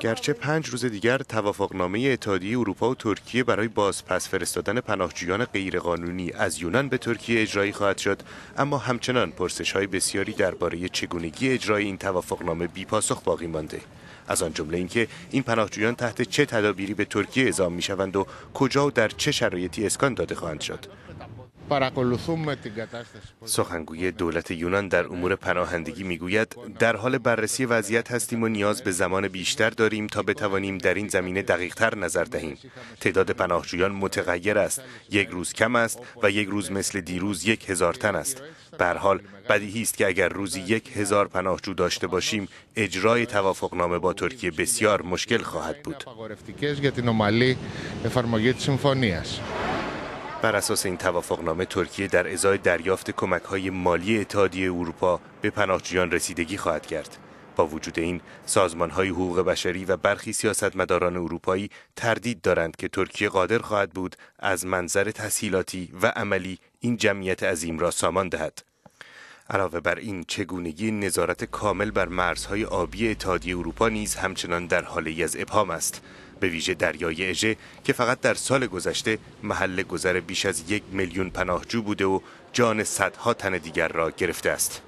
گرچه پنج روز دیگر توافقنامه اتحادیه اروپا و ترکیه برای پس فرستادن پناهجویان غیرقانونی از یونان به ترکیه اجرایی خواهد شد اما همچنان پرسش های بسیاری درباره چگونگی اجرای این توافقنامه بیپاسخ باقی مانده از آن جمله اینکه این, پناهجویان تحت چه تدابیری به ترکیه اعزام می شوند و کجا و در چه شرایطی اسکان داده خواهند شد سخنگوی دولت یونان در امور پناهندگی میگوید در حال بررسی وضعیت هستیم و نیاز به زمان بیشتر داریم تا بتوانیم در این زمینه دقیقتر نظر دهیم تعداد پناهجویان متغیر است یک روز کم است و یک روز مثل دیروز یک هزار تن است به حال بدیهی است که اگر روزی یک هزار پناهجو داشته باشیم اجرای توافقنامه با ترکیه بسیار مشکل خواهد بود بر اساس این توافقنامه ترکیه در ازای دریافت کمک های مالی اتحادیه اروپا به پناهجویان رسیدگی خواهد کرد. با وجود این سازمان های حقوق بشری و برخی سیاستمداران اروپایی تردید دارند که ترکیه قادر خواهد بود از منظر تسهیلاتی و عملی این جمعیت عظیم را سامان دهد. علاوه بر این چگونگی نظارت کامل بر مرزهای آبی اتحادیه اروپا نیز همچنان در حال از ابهام است به ویژه دریای اژه که فقط در سال گذشته محل گذر بیش از یک میلیون پناهجو بوده و جان صدها تن دیگر را گرفته است.